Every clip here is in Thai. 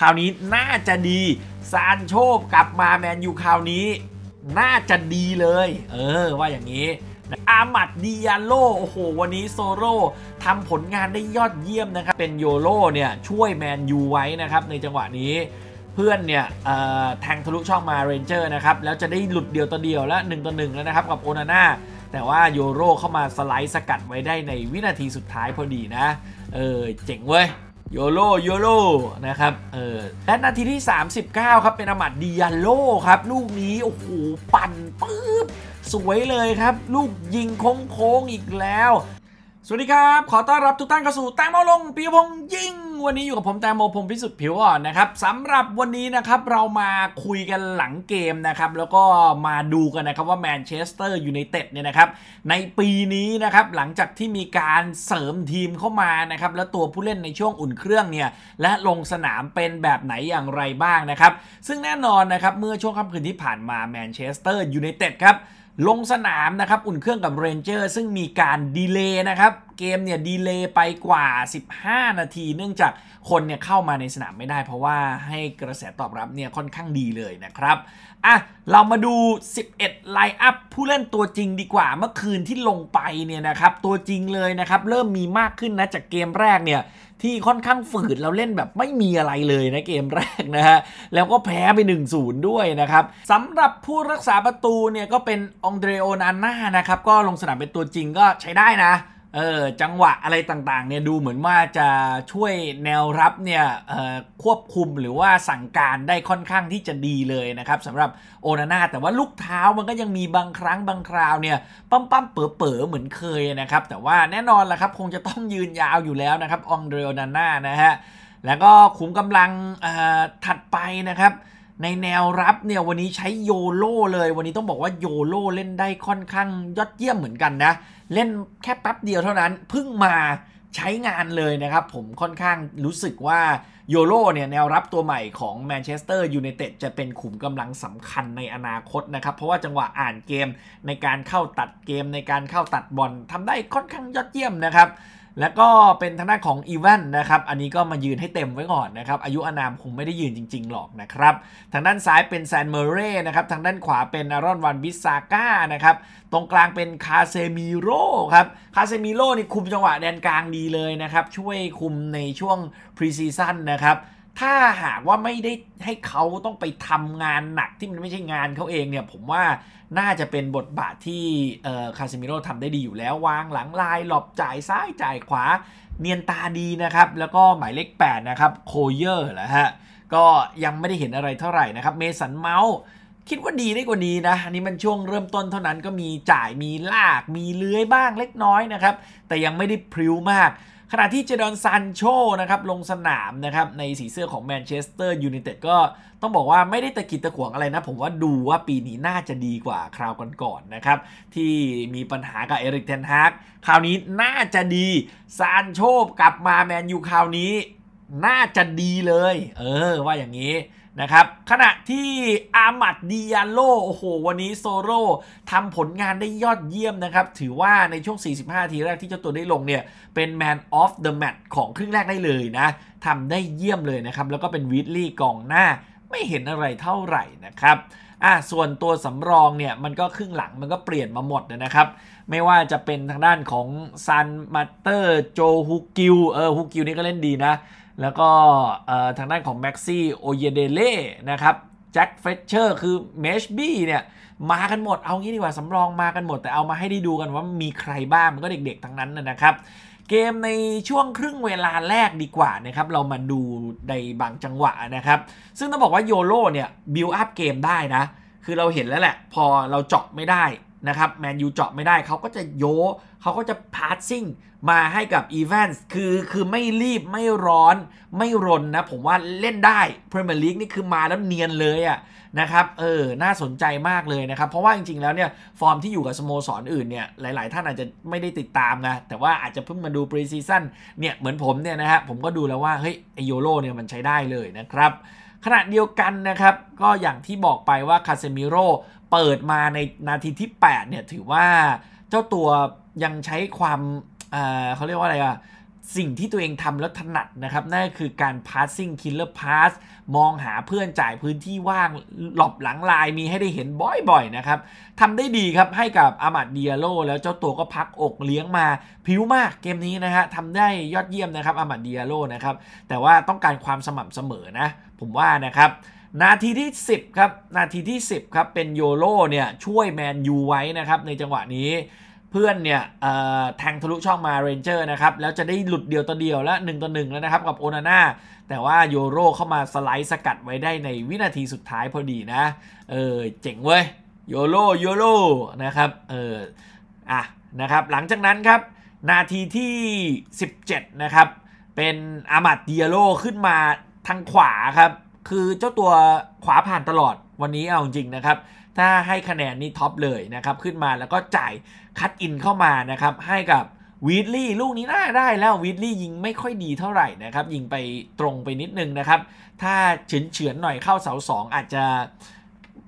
คราวนี้น่าจะดีซานโชกลับมาแมนยูคราวนี้ น่าจะดีเลย เออว่าอย่างนี้อามัดดิยาโลโอ้โห วันนี้โซโร่ทำผลงานได้ยอดเยี่ยมนะครับเป็นโยโรเนี่ยช่วยแมนยูไว้นะครับในจังหวะนี้ เพื่อนเนี่ยแทงทะลุช่องมาเรนเจอร์นะครับแล้วจะได้หลุดเดียวต่อเดียวและ1ต่อ1แล้วนะครับกับโอนาน่าแต่ว่าโยโรเข้ามาสไลด์สกัดไว้ได้ในวินาทีสุดท้ายพอดีนะเออเจ๋งเว้ยโยโล โยโล นะครับเออและนาทีที่ 39 ครับ เป็นอามัดดิยาโลครับ ลูกนี้ โอ้โห ปั่น ปื๊บสวยเลยครับ ลูกยิงโค้งๆอีกแล้ว สวัสดีครับ ขอต้อนรับทุกท่านเข้าสู่ แตงโมลง ปีพงยิงวันนี้อยู่กับผมแตงโมพงพิสุทธิ์ผิวอ่อนนะครับสำหรับวันนี้นะครับเรามาคุยกันหลังเกมนะครับแล้วก็มาดูกันนะครับว่าแมนเชสเตอร์ยูไนเต็ดเนี่ยนะครับในปีนี้นะครับหลังจากที่มีการเสริมทีมเข้ามานะครับและตัวผู้เล่นในช่วงอุ่นเครื่องเนี่ยและลงสนามเป็นแบบไหนอย่างไรบ้างนะครับซึ่งแน่นอนนะครับเมื่อช่วงค่ำคืนที่ผ่านมาแมนเชสเตอร์ยูไนเต็ดครับลงสนามนะครับ อุ่นเครื่องกับเรนเจอร์ซึ่งมีการดีเลย์นะครับ เกมเนี่ยดีเลย์ไปกว่า 15 นาที เนื่องจากคนเนี่ยเข้ามาในสนามไม่ได้ เพราะว่าให้กระแสตอบรับเนี่ยค่อนข้างดีเลยนะครับ อ่ะ เรามาดู 11ไลน์อัพผู้เล่นตัวจริงดีกว่าเมื่อคืนที่ลงไปเนี่ยนะครับ ตัวจริงเลยนะครับ เริ่มมีมากขึ้นนะจากเกมแรกเนี่ยที่ค่อนข้างฝืดเราเล่นแบบไม่มีอะไรเลยนะเกมแรกนะฮะ แล้วก็แพ้ไป 1-0 ด้วยนะครับสำหรับผู้รักษาประตูเนี่ยก็เป็นองเดรโอนาน่านะครับ ก็ลงสนามเป็นตัวจริงก็ใช้ได้นะเออจังหวะอะไรต่างๆเนี่ยดูเหมือนว่าจะช่วยแนวรับเนี่ยควบคุมหรือว่าสั่งการได้ค่อนข้างที่จะดีเลยนะครับสำหรับโอนาน่าแต่ว่าลูกเท้ามันก็ยังมีบางครั้งบางคราวเนี่ยปั๊มปั๊มเป๋อเป๋อเหมือนเคยนะครับแต่ว่าแน่นอนละครับคงจะต้องยืนยาวอยู่แล้วนะครับองเดรโอนาน่านะฮะแล้วก็ขุมกำลังถัดไปนะครับในแนวรับเนี่ยวันนี้ใช้โยโลเลย วันนี้ต้องบอกว่าโยโลเล่นได้ค่อนข้างยอดเยี่ยมเหมือนกันนะเล่นแค่แป๊บเดียวเท่านั้นเพิ่งมาใช้งานเลยนะครับ ผมค่อนข้างรู้สึกว่าโยโลเนี่ยแนวรับตัวใหม่ของแมนเชสเตอร์ยูไนเต็ดจะเป็นขุมกำลังสำคัญในอนาคตนะครับ เพราะว่าจังหวะอ่านเกมในการเข้าตัดเกมในการเข้าตัดบอลทำได้ค่อนข้างยอดเยี่ยมนะครับแล้วก็เป็นทางด้านของอีแวนนะครับ อันนี้ก็มายืนให้เต็มไว้ก่อนนะครับ อายุอานามคงไม่ได้ยืนจริง ๆ หรอกนะครับ ทางด้านซ้ายเป็นแซนเมเร่นะครับ ทางด้านขวาเป็นอารอนวันบิสซาก้านะครับ ตรงกลางเป็นคาเซมิโร่ครับ คาเซมิโร่นี่คุมจังหวะแดนกลางดีเลยนะครับ ช่วยคุมในช่วงพรีซีซั่นนะครับถ้าหากว่าไม่ได้ให้เขาต้องไปทำงานหนักที่มันไม่ใช่งานเขาเองเนี่ย ผมว่าน่าจะเป็นบทบาทที่คาซิมิโร่ทำได้ดีอยู่แล้ว วางหลังลายหลบจ่ายซ้ายจ่ายขวาเนียนตาดีนะครับ แล้วก็หมายเลข8นะครับโคเยอร์แหละฮะ ก็ยังไม่ได้เห็นอะไรเท่าไหร่นะครับเมสันเมาส์ คิดว่าดีได้กว่านี้นะ อันนี้มันช่วงเริ่มต้นเท่านั้นก็มีจ่ายมีลาก มีเลื้อยบ้างเล็กน้อยนะครับแต่ยังไม่ได้พริ้วมากขณะที่เจดอนซันโชนะครับลงสนามนะครับในสีเสื้อของแมนเชสเตอร์ยูไนเต็ดก็ต้องบอกว่าไม่ได้ตะกิดตะขวงอะไรนะ ผมว่าดูว่าปีนี้น่าจะดีกว่าคราวก่อนๆนนะครับ ที่มีปัญหากับเอริกเทนฮากคราวนี้น่าจะดีซานโชกลับมาแมนยูคราวนี้ น่าจะดีเลย เออ ว่าอย่างนี้นะครับขณะที่อามัดดิยาโลโอ้โหวันนี้โซโร่ทำผลงานได้ยอดเยี่ยมนะครับ ถือว่าในช่วง 45 ทีแรกที่เจ้าตัวได้ลงเนี่ย เป็น Man of the Match ของครึ่งแรกได้เลยนะทำได้เยี่ยมเลยนะครับแล้วก็เป็นวิทลี่กองหน้า ไม่เห็นอะไรเท่าไหร่นะครับอ่ะส่วนตัวสำรองเนี่ย มันก็ครึ่งหลังมันก็เปลี่ยนมาหมดนะครับ ไม่ว่าจะเป็นทางด้านของซันมาเตอร์โจฮุกิวเออฮุกิวนี่ก็เล่นดีนะแล้วก็ทางด้านของแม็กซี่โอเยเดเล่นะครับแจ็คเฟชเชอร์คือเมชบี้เนี่ย มากันหมดเอางี้ดีกว่า สำรองมากันหมด แต่เอามาให้ได้ดูกันว่ามีใครบ้างมันก็เด็กๆทั้งนั้นนะครับ เกมในช่วงครึ่งเวลาแรกดีกว่านะครับเรามาดูในบางจังหวะนะครับ ซึ่งต้องบอกว่าโยโร่เนี่ย บิลอัพเกมได้นะ คือเราเห็นแล้วแหละพอเราเจาะไม่ได้นะครับแมนยูเจาะไม่ได้เขาก็จะโยเขาก็จะพาสซิ่งมาให้กับอีแวนส์คือ คือไม่รีบไม่ร้อนไม่รนนะ ผมว่าเล่นได้พรีเมียร์ลีกนี่คือมาแล้วเนียนเลยอะนะครับเออน่าสนใจมากเลยนะครับ เพราะว่าจริงๆแล้วเนี่ยฟอร์มที่อยู่กับสโมสรออื่นเนี่ยหลายๆ ท่านอาจจะไม่ได้ติดตามนะ แต่ว่าอาจจะเพิ่งมาดูปรีซีซั่นเนี่ยเหมือนผมเนี่ยนะฮะผมก็ดูแล้วว่าเฮ้ยไอโยโรเนี่ยมันใช้ได้เลยนะครับขณะเดียวกันนะครับก็อย่างที่บอกไปว่าคาเซมิโรเปิดมาในนาทีที่8เนี่ยถือว่าเจ้าตัวยังใช้ความเขาเรียกว่าอะไรอะสิ่งที่ตัวเองทำแล้วถนัดนะครับนั่นคือการ passing killer pass มองหาเพื่อนจ่ายพื้นที่ว่างหลบหลังลายมีให้ได้เห็นบ่อยๆนะครับทำได้ดีครับให้กับอามัดเดียโลแล้วเจ้าตัวก็พักอกเลี้ยงมาผิวมากเกมนี้นะฮะทำได้ยอดเยี่ยมนะครับอามัดเดียโลนะครับแต่ว่าต้องการความสม่ำเสมอนะ ผมว่านะครับ นาทีที่ 10ครับนาทีที่ 10ครับเป็นโยโลเนี่ยช่วยแมนยูไว้นะครับในจังหวะนี้เพื่อนเนี่ยแทงทะลุช่องมาเรนเจอร์นะครับแล้วจะได้หลุดเดียวต่อเดียวและ1ต่อ1แล้วนะครับ กับโอนาน่าแต่ว่าโยโรเข้ามาสไลด์สกัดไว้ได้ในวินาทีสุดท้ายพอดีนะเออเจ๋งเว้ยโยโรโยโรนะครับเอออ่ะนะครับ หลังจากนั้นครับ นาทีที่ 17 นะครับ เป็นอามัดเดียโรขึ้นมาทางขวาครับ คือเจ้าตัวขวาผ่านตลอดวันนี้เอาจริงนะครับถ้าให้คะแนนนี่ท็อปเลยนะครับขึ้นมาแล้วก็จ่ายคัดอินเข้ามานะครับให้กับวีดลี่ลูกนี้น่าได้แล้ววีดลี่ยิงไม่ค่อยดีเท่าไหร่นะครับยิงไปตรงไปนิดนึงนะครับถ้าเฉือนเฉือนหน่อยเข้าเสาสองอาจจะ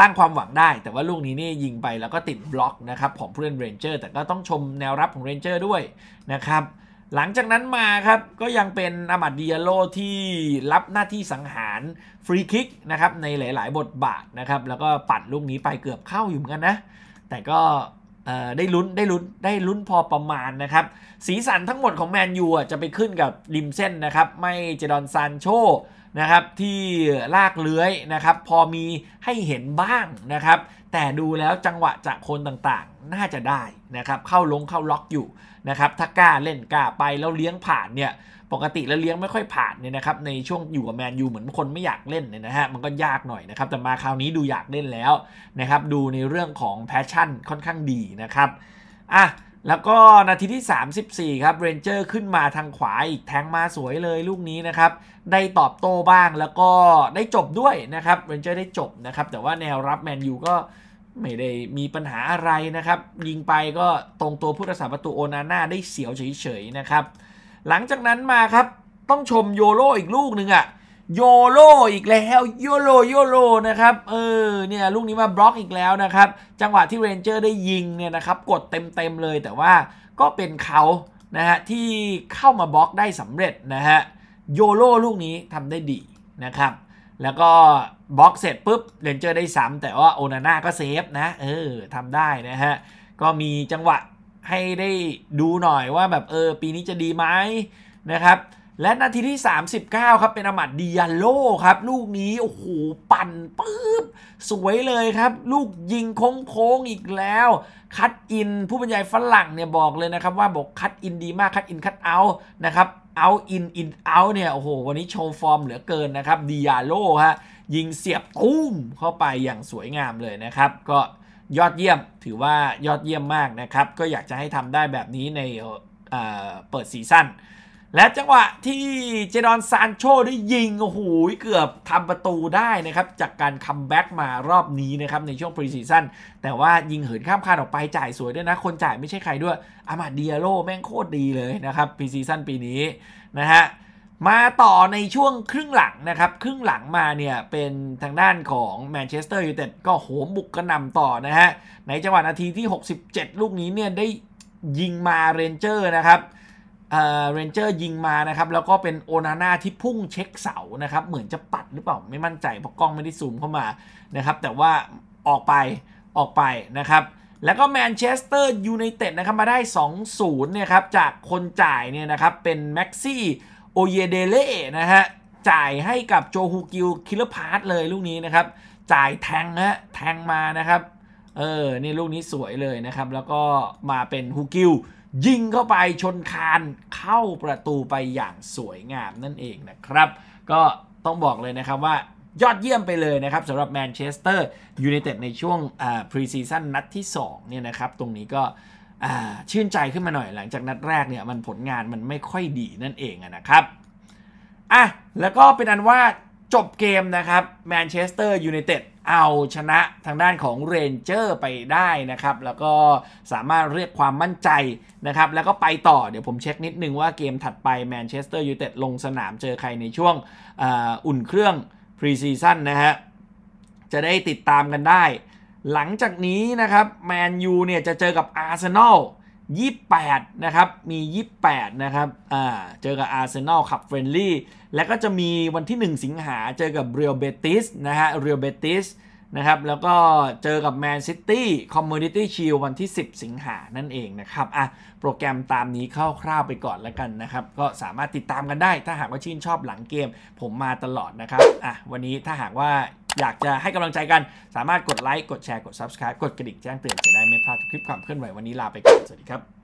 ตั้งความหวังได้ แต่ว่าลูกนี้นี่ยิงไปแล้วก็ติดบล็อกนะครับของผู้เล่นเรนเจอร์แต่ก็ต้องชมแนวรับของเรนเจอร์ด้วยนะครับหลังจากนั้นมาครับก็ยังเป็นอามัดเดียโลที่รับหน้าที่สังหารฟรีคิกนะครับในหลาย ๆ บทบาทนะครับแล้วก็ปัด ลูก นี้ไปเกือบเข้าอยู่เหมือนกันนะ แต่ก็ได้ลุ้นได้ลุ้น ได้ลุ้นพอประมาณนะครับ สีสัน ทั้งหมดของแมนยูจะ ไป ขึ้นกับ ริมเส้นนะครับไม่เจดอนซานโชนะครับที่ลากเลื้อยนะครับพอมีให้เห็นบ้างนะครับแต่ดูแล้วจังหวะจากคนต่างๆ น่าจะได้นะครับเข้าลงเข้าล็อกอยู่นะครับถ้ากล้าเล่นกล้าไปแล้วเลี้ยงผ่านเนี่ยปกติแล้วเลี้ยงไม่ค่อยผ่านเนี่ยนะครับในช่วงอยู่กับแมนยูเหมือนคนไม่อยากเล่นเนี่ยนะฮะมันก็ยากหน่อยนะครับแต่มาคราวนี้ดูอยากเล่นแล้วนะครับดูในเรื่องของแพชชั่นค่อนข้างดีนะครับอ่ะแล้วก็นาทีที่ 34 ครับเรนเจอร์ขึ้นมาทางขวาอีกแทงมาสวยเลยลูกนี้นะครับ ได้ตอบโต้บ้างแล้วก็ได้จบด้วยนะครับเรนเจอร์ได้จบนะครับ แต่ว่าแนวรับแมนยูก็ไม่ได้มีปัญหาอะไรนะครับ ยิงไปก็ตรงตัวผู้รักษาประตูโอนาน่าได้เสียวเฉยๆนะครับ หลังจากนั้นมาครับ ต้องชมโยโรอีกลูกหนึ่งอะ่ะโยโลอีกแล้วโยโลโยโลนะครับเออเนี่ยลูกนี้มาบล็อกอีกแล้วนะครับจังหวะที่เรนเจอร์ได้ยิงเนี่ยนะครับกดเต็มเต็มเลยแต่ว่าก็เป็นเขานะฮะที่เข้ามาบล็อกได้สำเร็จนะฮะโยโลลูกนี้ทำได้ดีนะครับแล้วก็บล็อกเสร็จปุ๊บเรนเจอร์ได้ซ้ำแต่ว่าโอนาน่าก็เซฟนะเออทำได้นะฮะก็มีจังหวะให้ได้ดูหน่อยว่าแบบเออปีนี้จะดีไหมนะครับและนาทีที่ 39 ครับ เป็นอมัดดิยาโลครับ ลูกนี้ โอ้โห ปั่น ปื๊บสวยเลยครับ ลูกยิงโค้งๆอีกแล้ว คัดอิน ผู้บรรยายฝรั่งเนี่ยบอกเลยนะครับว่า บอกคัดอินดีมากคัดอินคัดเอา นะครับเอาอินอินเอาเนี่ยโอ้โหวันนี้โชว์ฟอร์มเหลือเกินนะครับดิยาโลฮะยิงเสียบตุ้ม เข้าไปอย่างสวยงามเลยนะครับ ก็ยอดเยี่ยมถือว่ายอดเยี่ยมมากนะครับก็อยากจะให้ทำได้แบบนี้ในเปิดซีซั่นและจังหวะที่เจดอนซานโชได้ยิง โอ้โหเกือบทำประตูได้นะครับจากการคัมแบ็กมารอบนี้นะครับในช่วงปรีซีซั่นแต่ว่ายิงเหินข้ามคานออกไปจ่ายสวยด้วยนะ คนจ่ายไม่ใช่ใครด้วยอามาเดียโลแม่งโคตรดีเลยนะครับปรีซีซั่นปีนี้นะฮะ มาต่อในช่วงครึ่งหลังนะครับ ครึ่งหลังมาเนี่ย เป็นทางด้านของแมนเชสเตอร์ยูไนเต็ดก็โหมบุกกระหน่ำต่อนะฮะ ในจังหวะนาทีที่ 67 ลูกนี้เนี่ยได้ยิงมาเรนเจอร์ นะครับเรนเจอร์ยิงมานะครับ แล้วก็เป็นโอนาน่าที่พุ่งเช็คเสานะครับ เหมือนจะปัดหรือเปล่า ไม่มั่นใจเพราะกล้องไม่ได้ซูมเข้ามานะครับ แต่ว่าออกไปออกไปนะครับ แล้วก็แมนเชสเตอร์ยูไนเต็ดนะครับมาได้2-0เนี่ยครับ จากคนจ่ายเนี่ยนะครับเป็นแม็กซี่โอเยเดเล่นะฮะจ่ายให้กับโจฮูกิลคิลเลอร์พาร์ตเลยลูกนี้นะครับ จ่ายแทงฮะแทงมานะครับเออนี่ลูกนี้สวยเลยนะครับ แล้วก็มาเป็นฮูกิวยิงเข้าไปชนคานเข้าประตูไปอย่างสวยงามนั่นเองนะครับ ก็ต้องบอกเลยนะครับว่ายอดเยี่ยมไปเลยนะครับสำหรับแมนเชสเตอร์ยูไนเต็ดในช่วงพรีซีซั่นนัดที่2เนี่ยนะครับ ตรงนี้ก็ชื่นใจขึ้นมาหน่อยหลังจากนัดแรกเนี่ยมันผลงานมันไม่ค่อยดีนั่นเองนะครับอ่ะแล้วก็เป็นอันว่าจบเกมนะครับแมนเชสเตอร์ยูไนเต็ดเอาชนะทางด้านของเรนเจอร์ไปได้นะครับ แล้วก็สามารถเรียกความมั่นใจนะครับ แล้วก็ไปต่อเดี๋ยวผมเช็คนิดนึงว่าเกมถัดไปแมนเชสเตอร์ยูไนเต็ดลงสนามเจอใครในช่วงออุ่นเครื่องพรีซีซั่นนะฮะจะได้ติดตามกันได้ หลังจากนี้นะครับแมนยูเนี่ยจะเจอกับอาร์เซนอล28 นะครับ มี 28 นะครับอ่าเจอกับอาร์เซนอลขับเฟรนลี่ แล้วก็จะมีวันที่ 1 สิงหา เจอกับเรียลเบติสนะฮะ เรียลเบติสนะครับ แล้วก็เจอกับแมนซิตี้คอมมูนิตี้ชิลวันที่ 10 สิงหา นั่นเองนะครับ อ่ะ โปรแกรมตามนี้คร่าวๆไปก่อนแล้วกันนะครับ ก็สามารถติดตามกันได้ ถ้าหากว่าชื่นชอบหลังเกม ผมมาตลอดนะครับ อ่ะ วันนี้ถ้าหากว่าอยากจะให้กำลังใจกันสามารถกดไลค์กดแชร์กด Subscribe กดกระดิ่งแจ้งเตือนจะได้ไม่พลาดคลิปความเคลื่อนไหววันนี้ลาไปก่อน สวัสดีครับ